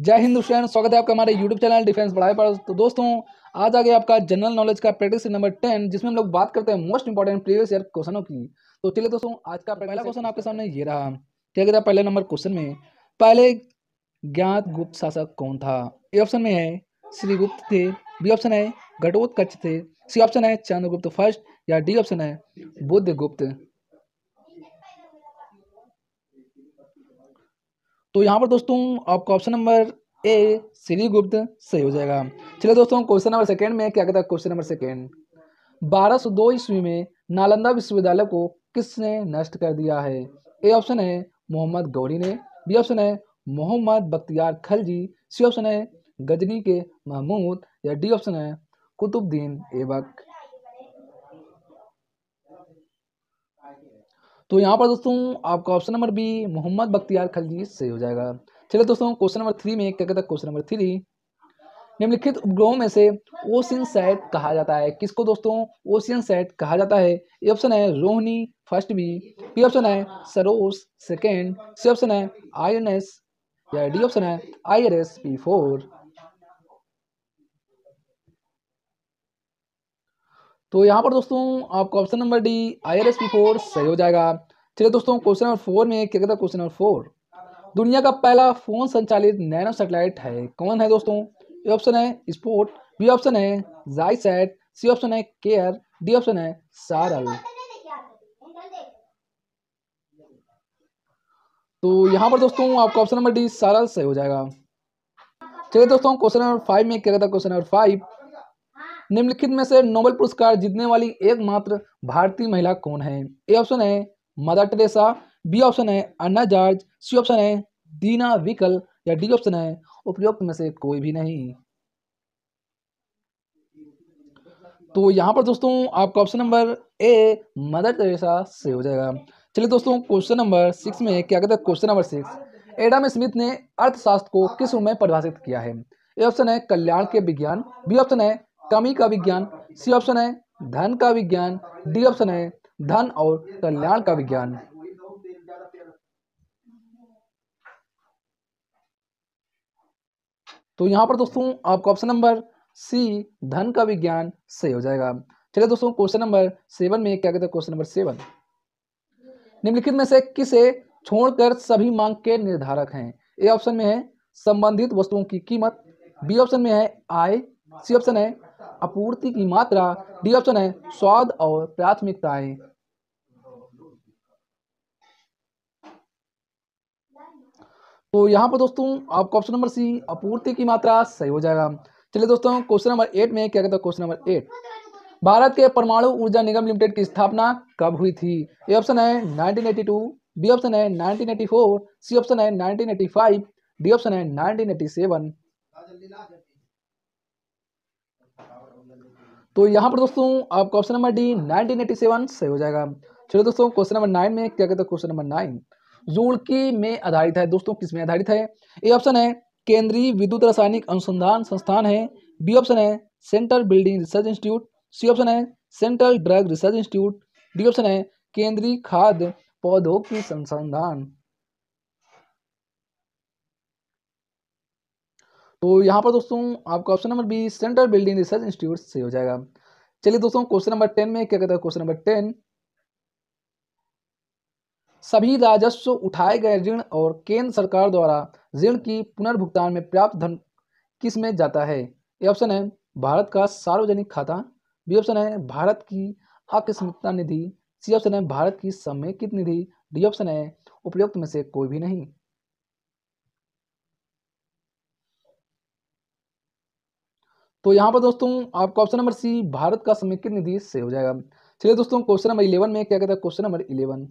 जय हिंद फ्रेंड स्वागत है आपका हमारे YouTube चैनल डिफेंस बढ़ाए पर तो दोस्तों आज आ गया आपका जनरल नॉलेज का प्रैक्टिस नंबर टेन जिसमें हम लोग बात करते हैं मोस्ट इंपॉर्टेंट प्रीवियस ईयर क्वेश्चनों की तो चलिए दोस्तों आज का पहला क्वेश्चन आपके सामने ये रहा क्या कहता पहले नंबर क्वेश्चन में पहले ज्ञात गुप्त शासक कौन था ए ऑप्शन में है श्री गुप्त थे बी ऑप्शन है घटोत्कच थे सी ऑप्शन है चंद्रगुप्त फर्स्ट या डी ऑप्शन है बुद्ध गुप्त तो यहाँ पर दोस्तों आपका ऑप्शन नंबर ए श्री गुप्त सही हो जाएगा चलिए दोस्तों क्वेश्चन नंबर सेकेंड में क्या कहता है क्वेश्चन नंबर सेकेंड बारह सौ दो ईस्वी में नालंदा विश्वविद्यालय को किसने नष्ट कर दिया है ए ऑप्शन है मोहम्मद गौरी ने बी ऑप्शन है मोहम्मद बख्तियार खलजी सी ऑप्शन है गजनी के महमूद या डी ऑप्शन है कुतुबद्दीन ऐबक तो यहाँ पर दोस्तों आपका option number B Muhammad Bakhtiyar Khalji सही हो जाएगा चलिए दोस्तों क्वेश्चन नंबर थ्री में क्या कहता है क्वेश्चन नंबर थ्री निम्नलिखित उपग्रहों में से ओशियन सेट कहा जाता है किसको दोस्तों ओशियन सेट कहा जाता है ए ऑप्शन है Rohini first B P option है सरोस सेकेंड सी ऑप्शन है आई एन एस या डी ऑप्शन है I R S P four तो यहाँ पर दोस्तों आपका option number D I R S P four सही हो जाएगा चलिए दोस्तों क्वेश्चन नंबर फोर में क्या कहता है क्वेश्चन नंबर फोर दुनिया का पहला फोन संचालित नैनो सेटेलाइट है कौन है दोस्तों ए ऑप्शन है स्पोर्ट बी ऑप्शन है जाइसेट सी ऑप्शन है केयर डी ऑप्शन है सारल तो यहाँ पर दोस्तों आपका ऑप्शन नंबर डी सारल सही हो जाएगा चलिए दोस्तों क्वेश्चन नंबर फाइव में क्या कहता है क्वेश्चन नंबर फाइव निम्नलिखित में से नोबेल पुरस्कार जीतने वाली एकमात्र भारतीय महिला कौन है ए ऑप्शन है मदर टेरेसा बी ऑप्शन है अन्ना जॉर्ज सी ऑप्शन है दीना विकल या डी ऑप्शन है उपयुक्त में से कोई भी नहीं तो यहाँ पर दोस्तों आपका option number A Mother Teresa से हो जाएगा चलिए दोस्तों क्वेश्चन नंबर सिक्स में क्या कहते हैं question number six Adam Smith ने अर्थशास्त्र को किस रूप में परिभाषित किया है ए ऑप्शन है कल्याण के विज्ञान बी ऑप्शन है कमी का विज्ञान सी ऑप्शन है धन का विज्ञान डी ऑप्शन है धन और कल्याण का विज्ञान तो यहां पर दोस्तों आपका ऑप्शन नंबर सी धन का विज्ञान सही हो जाएगा चलिए दोस्तों क्वेश्चन नंबर सेवन में क्या कहते हैं क्वेश्चन नंबर सेवन निम्नलिखित में से किसे छोड़कर सभी मांग के निर्धारक हैं ए ऑप्शन में है संबंधित वस्तुओं की कीमत बी ऑप्शन में है आय सी ऑप्शन है आपूर्ति की मात्रा डी ऑप्शन है स्वाद और प्राथमिकताएं तो यहां पर दोस्तों आपको ऑप्शन नंबर सी आपूर्ति की मात्रा सही हो जाएगा चलिए दोस्तों क्वेश्चन नंबर एट में क्या कहता है क्वेश्चन नंबर एट भारत के परमाणु ऊर्जा निगम लिमिटेड की स्थापना कब हुई थी ए ऑप्शन है 1982 बी ऑप्शन है 1984 सी ऑप्शन है 1985 डी ऑप्शन है 1987 तो यहाँ पर दोस्तों आपका option number D nineteen eighty seven सही हो जाएगा चलो दोस्तों क्वेश्चन नंबर नाइन में क्या कहते हैं क्वेश्चन नंबर नाइन जुड़की में आधारित है दोस्तों किस में आधारित है ए ऑप्शन है केंद्रीय विद्युत रासायनिक अनुसंधान संस्थान है बी ऑप्शन है central building research institute C option है central drug research institute D option है केंद्रीय खाद्य पौधों की संसंधान तो यहाँ पर दोस्तों आपका option number B central building research institute से हो जाएगा चलिए दोस्तों क्वेश्चन नंबर टेन में क्या कहता है क्वेश्चन नंबर टेन सभी राजस्व उठाए गए ऋण और केंद्र सरकार द्वारा ऋण की पुनर्भुगतान में प्राप्त धन किस में जाता है ये ऑप्शन है भारत का सार्वजनिक खाता बी ऑप्शन है भारत की अकस्मिकता निधि सी ऑप्शन है भारत की समेकित निधि डी ऑप्शन है उपयुक्त में से कोई भी नहीं तो यहाँ पर दोस्तों आपको ऑप्शन नंबर सी भारत का समेकित निधि से हो जाएगा चलिए दोस्तों क्वेश्चन नंबर इलेवन में क्या कहता है क्वेश्चन नंबर इलेवन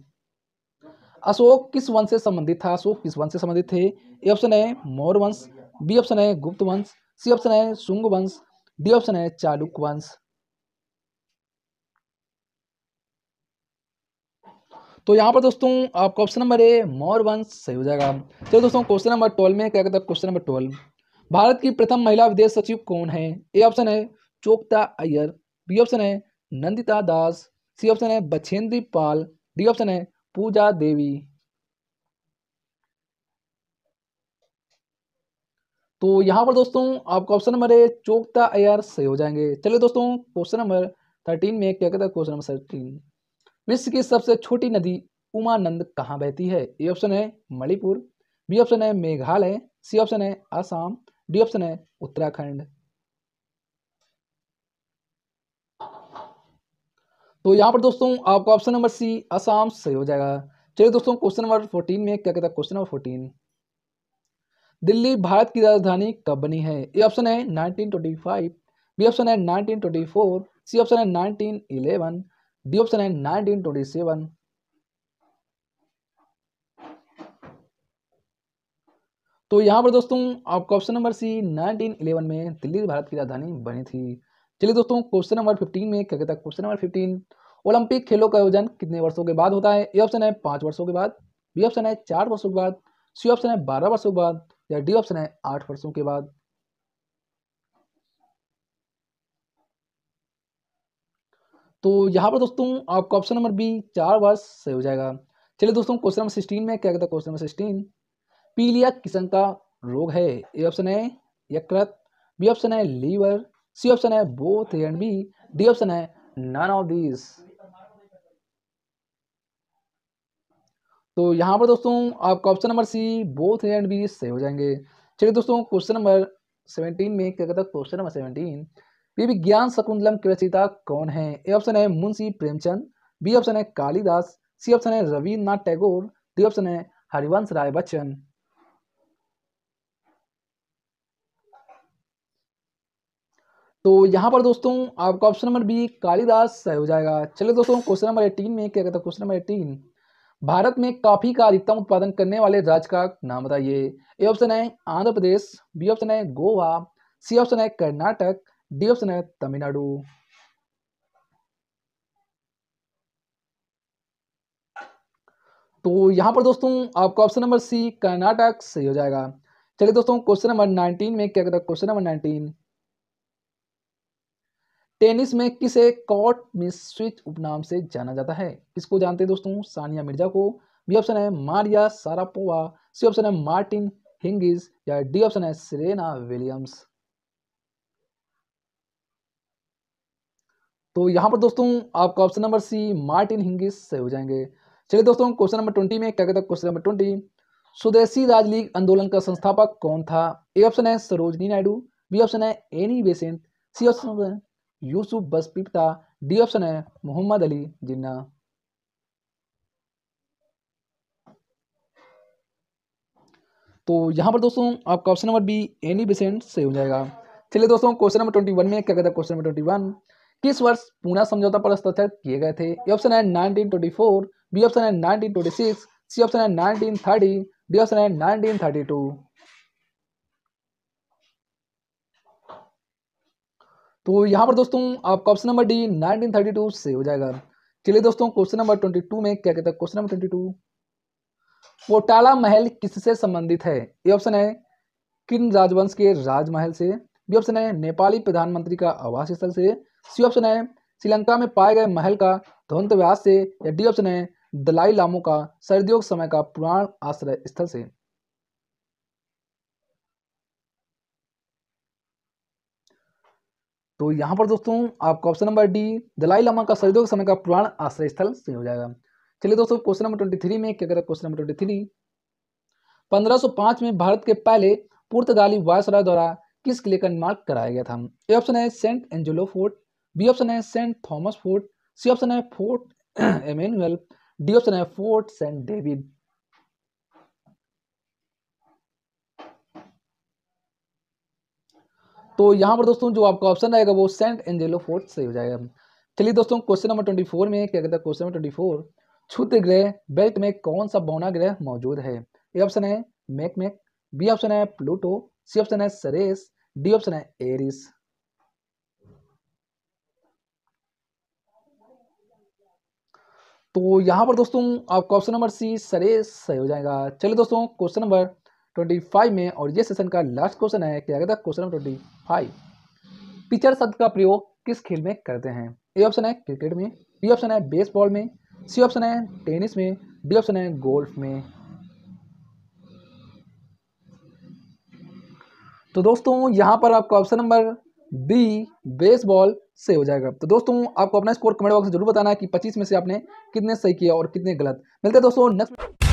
अशोक किस वंश से संबंधित था अशोक किस वंश से संबंधित थे ए ऑप्शन है मौर्य वंश बी ऑप्शन है गुप्त वंश सी ऑप्शन है शुंग वंश डी ऑप्शन है चालुक्य वंश तो यहाँ पर दोस्तों आपका ऑप्शन नंबर ए मौर्य वंश सही हो जाएगा चलिए दोस्तों क्वेश्चन नंबर ट्वेल्व में क्या कहता है क्वेश्चन नंबर ट्वेल्व भारत की प्रथम महिला विदेश सचिव कौन है ए ऑप्शन है चोकता अय्यर बी ऑप्शन है नंदिता दास सी ऑप्शन है बछेंद्री पाल डी ऑप्शन है पूजा देवी तो यहाँ पर दोस्तों आपका ऑप्शन नंबर है चोक्ता अयर सही हो जाएंगे चलिए दोस्तों क्वेश्चन नंबर थर्टीन में क्या कहता है क्वेश्चन नंबर थर्टीन विश्व की सबसे छोटी नदी उमानंद कहाँ बहती है ए ऑप्शन है मणिपुर बी ऑप्शन है मेघालय सी ऑप्शन है आसाम डी ऑप्शन है उत्तराखंड तो यहां पर दोस्तों आपका ऑप्शन नंबर सी असम सही हो जाएगा चलिए दोस्तों क्वेश्चन नंबर फोर्टीन में क्या कहता है question number fourteen Delhi Bharat की राजधानी कब बनी है ए ऑप्शन है 1925 बी ऑप्शन है 1924 सी ऑप्शन है 1911 डी ऑप्शन है 1927 तो यहाँ पर दोस्तों आपका ऑप्शन नंबर सी 1911 में दिल्ली भारत की राजधानी बनी थी चलिए दोस्तों क्वेश्चन नंबर 15 में क्या कहता है क्वेश्चन नंबर 15 ओलंपिक खेलों का आयोजन कितने वर्षों के बाद होता है ए ऑप्शन है पाँच वर्षों के बाद बी ऑप्शन है चार वर्षों के बाद सी ऑप्शन है बारह वर्षों के बाद या डी ऑप्शन है आठ वर्षों के बाद तो यहाँ पर दोस्तों आपका ऑप्शन नंबर बी चार वर्ष सही हो जाएगा चलिए दोस्तों क्वेश्चन नंबर सिक्सटीन में क्या कहता है क्वेश्चन नंबर सिक्सटीन पीलिया किसम का रोग है ए ऑप्शन है यकृत बी ऑप्शन है लीवर सी ऑप्शन है both and B D option है नन ऑफ दिस तो यहां पर दोस्तों आपका option number C both and B सही हो जाएंगे चलिए दोस्तों क्वेश्चन नंबर सेवनटीन में क्या कहता है क्वेश्चन नंबर सेवनटीन ये विज्ञान शकुंतलम की रचिता कौन है ए ऑप्शन है मुंशी प्रेमचंद बी ऑप्शन है कालिदास सी ऑप्शन है रविन्द्रनाथ टैगोर डी ऑप्शन है हरिवंश राय बच्चन तो यहाँ पर दोस्तों आपका ऑप्शन नंबर बी कालिदास सही हो जाएगा चलिए दोस्तों क्वेश्चन नंबर एटीन में क्या कहता है क्वेश्चन नंबर एटीन भारत में कॉफी का अधिकतम उत्पादन करने वाले राज्य का नाम बताइए ए ऑप्शन है आंध्र प्रदेश बी ऑप्शन है गोवा सी ऑप्शन है कर्नाटक डी ऑप्शन है तमिलनाडु तो यहाँ पर दोस्तों आपका ऑप्शन नंबर सी कर्नाटक सही हो जाएगा चलिए दोस्तों क्वेश्चन नंबर नाइनटीन में क्या कहता है क्वेश्चन नंबर नाइनटीन टेनिस में किसे कॉट मिश्रित उपनाम से जाना जाता है किसको जानते हैं दोस्तों सानिया मिर्जा को बी ऑप्शन है मारिया सारापोवा सी ऑप्शन है मार्टिन हिंगिस या डी ऑप्शन है सेरेना विलियम्स तो यहां पर दोस्तों आपका option number C Martin Hingis सही हो जाएंगे चलिए दोस्तों क्वेश्चन नंबर ट्वेंटी में क्या कहता है क्वेश्चन नंबर ट्वेंटी स्वदेशी राज लीग आंदोलन का संस्थापक कौन था ए ऑप्शन है सरोजनी नायडू बी ऑप्शन है एनी बेसेंट सी ऑप्शन यूसुफ बस पिपता डी ऑप्शन है मोहम्मद अली जिन्ना तो यहाँ पर दोस्तों आपका option number B Annie Besant सही हो जाएगा चलिए दोस्तों क्वेश्चन नंबर ट्वेंटी वन में क्या कहता है क्वेश्चन नंबर ट्वेंटी वन किस वर्ष पूना समझौता पर हस्ताक्षर किए गए थे ए ऑप्शन है nineteen twenty four B option है nineteen twenty six C option है नाइनटीन थर्टी डी ऑप्शन है नाइनटीन थर्टी टू तो यहाँ पर दोस्तों आपका ऑप्शन नंबर डी 1932 से हो जाएगा चलिए दोस्तों क्वेश्चन नंबर 22 में क्या कहता है क्वेश्चन नंबर 22 पोटाला महल किससे संबंधित है ये ऑप्शन है किन राजवंश के राजमहल से बी ऑप्शन है नेपाली प्रधानमंत्री का आवास स्थल से सी ऑप्शन है श्रीलंका में पाए गए महल का ध्वंत व्यास से या डी ऑप्शन है दलाई लामो का सर्दियों समय का पुराण आश्रय स्थल से तो यहाँ पर दोस्तों आपका option number D Dalai Lama का सजदों समय का पुराण आश्रय स्थल सही हो जाएगा चलिए दोस्तों क्वेश्चन नंबर ट्वेंटी थ्री में क्या करें क्वेश्चन नंबर ट्वेंटी थ्री पंद्रह में भारत के पहले पुर्तगाली वायसराय द्वारा किस किले का निर्माण कराया गया था ए ऑप्शन है Saint Angelo Fort B option है Saint Thomas Fort C option है फोर्ट एमेनुअल डी ऑप्शन है फोर्ट सेंट डेविड तो यहाँ पर दोस्तों जो आपका ऑप्शन आएगा वो सेंट एंजेलो फोर्ट सही हो जाएगा चलिए दोस्तों क्वेश्चन नंबर ट्वेंटी फोर में क्या कहता है क्वेश्चन नंबर ट्वेंटी फोर क्षुद्र ग्रह बेल्ट में कौन सा भौना ग्रह मौजूद है ए ऑप्शन है मैकमैक बी ऑप्शन है प्लूटो सी ऑप्शन है सरेस डी ऑप्शन है एरिस तो यहाँ पर दोस्तों आपका ऑप्शन नंबर सी सरेस सही हो जाएगा चलिए दोस्तों क्वेश्चन नंबर ट्वेंटी फाइव में और ये सेशन का लास्ट क्वेश्चन है क्या कहता है question number twenty five pitcher शब्द का प्रयोग किस खेल में करते हैं ए ऑप्शन है क्रिकेट में बी ऑप्शन है बेसबॉल में सी ऑप्शन है टेनिस में डी ऑप्शन है गोल्फ में तो दोस्तों यहां पर आपका ऑप्शन नंबर बी बेसबॉल से हो जाएगा तो दोस्तों आपको अपना स्कोर कमेंट बॉक्स में जरूर बताना है कि 25 में से आपने कितने सही किया और कितने गलत मिलते हैं दोस्तों नेक्स्ट